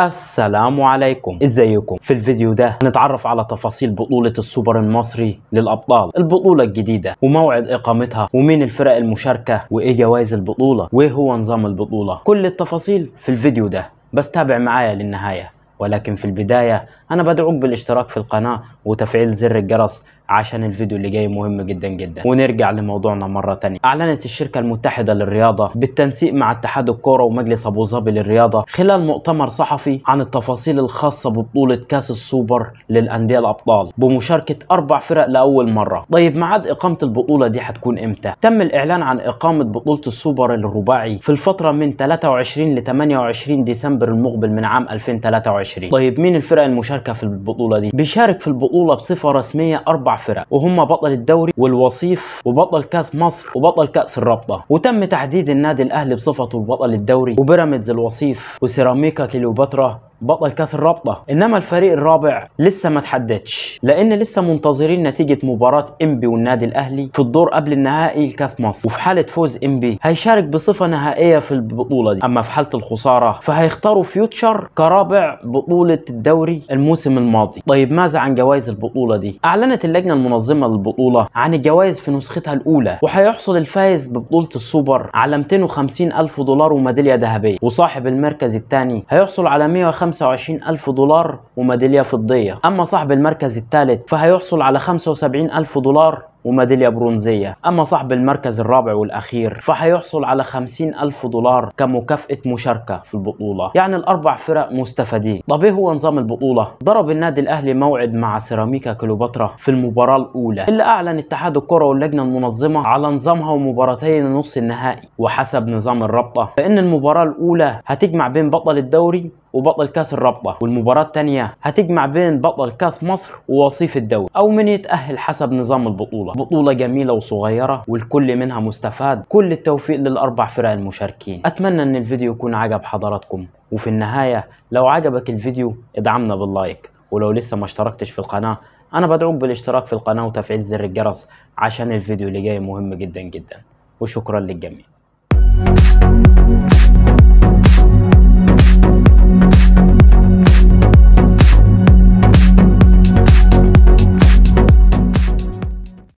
السلام عليكم ازيكم في الفيديو ده هنتعرف على تفاصيل بطولة السوبر المصري للأبطال البطولة الجديدة وموعد إقامتها ومين الفرق المشاركة وإيه جوائز البطولة وإيه هو نظام البطولة كل التفاصيل في الفيديو ده بس تابع معايا للنهاية ولكن في البداية أنا بدعوك بالاشتراك في القناة وتفعيل زر الجرس عشان الفيديو اللي جاي مهم جدا جدا ونرجع لموضوعنا مرة تانية أعلنت الشركة المتحدة للرياضة بالتنسيق مع اتحاد الكورة ومجلس أبو ظبي للرياضة خلال مؤتمر صحفي عن التفاصيل الخاصة ببطولة كأس السوبر للأندية الأبطال بمشاركة أربع فرق لأول مرة طيب ميعاد إقامة البطولة دي هتكون إمتى؟ تم الإعلان عن إقامة بطولة السوبر الرباعي في الفترة من 23 ل 28 ديسمبر المقبل من عام 2023 طيب مين الفرق المشاركة في البطولة دي؟ بيشارك في البطولة بصفة رسمية أربع فرق وهم بطل الدوري والوصيف وبطل كاس مصر وبطل كاس الرابطه وتم تحديد النادي الاهلي بصفته بطل الدوري وبيراميدز الوصيف وسيراميكا كليوباترا بطل كاس الرابطه انما الفريق الرابع لسه ما تحددش لان لسه منتظرين نتيجه مباراه امبي والنادي الاهلي في الدور قبل النهائي لكاس مصر وفي حاله فوز امبي هيشارك بصفه نهائيه في البطوله دي اما في حاله الخساره فهيختاروا فيوتشر كرابع بطوله الدوري الموسم الماضي طيب ماذا عن جوائز البطوله دي اعلنت اللجنه المنظمه للبطوله عن الجوائز في نسختها الاولى وهيحصل الفائز ببطوله السوبر على 250 الف دولار وميداليه ذهبيه وصاحب المركز الثاني هيحصل على 150 25 ألف دولار وميدالية فضية أما صاحب المركز الثالث فهيحصل على 75 ألف دولار وميدالية برونزية أما صاحب المركز الرابع والأخير فهيحصل على 50 ألف دولار كمكافأة مشاركة في البطولة يعني الأربع فرق مستفادين طب إيه هو نظام البطولة؟ ضرب النادي الأهلي موعد مع سيراميكا كليوباترا في المباراة الأولى اللي أعلن اتحاد الكرة واللجنة المنظمة على نظامها ومباراتي نص النهائي وحسب نظام الرابطة فإن المباراة الأولى هتجمع بين بطل الدوري وبطل كاس الرابطه والمباراه الثانيه هتجمع بين بطل كاس مصر ووصيف الدوري او من يتاهل حسب نظام البطوله البطولة بطولة جميلة وصغيرة والكل منها مستفاد كل التوفيق للأربع فرق المشاركين أتمنى أن الفيديو يكون عجب حضراتكم وفي النهاية لو عجبك الفيديو ادعمنا باللايك ولو لسه ما اشتركتش في القناة أنا بدعوك بالاشتراك في القناة وتفعيل زر الجرس عشان الفيديو اللي جاي مهم جدا جدا وشكرا للجميع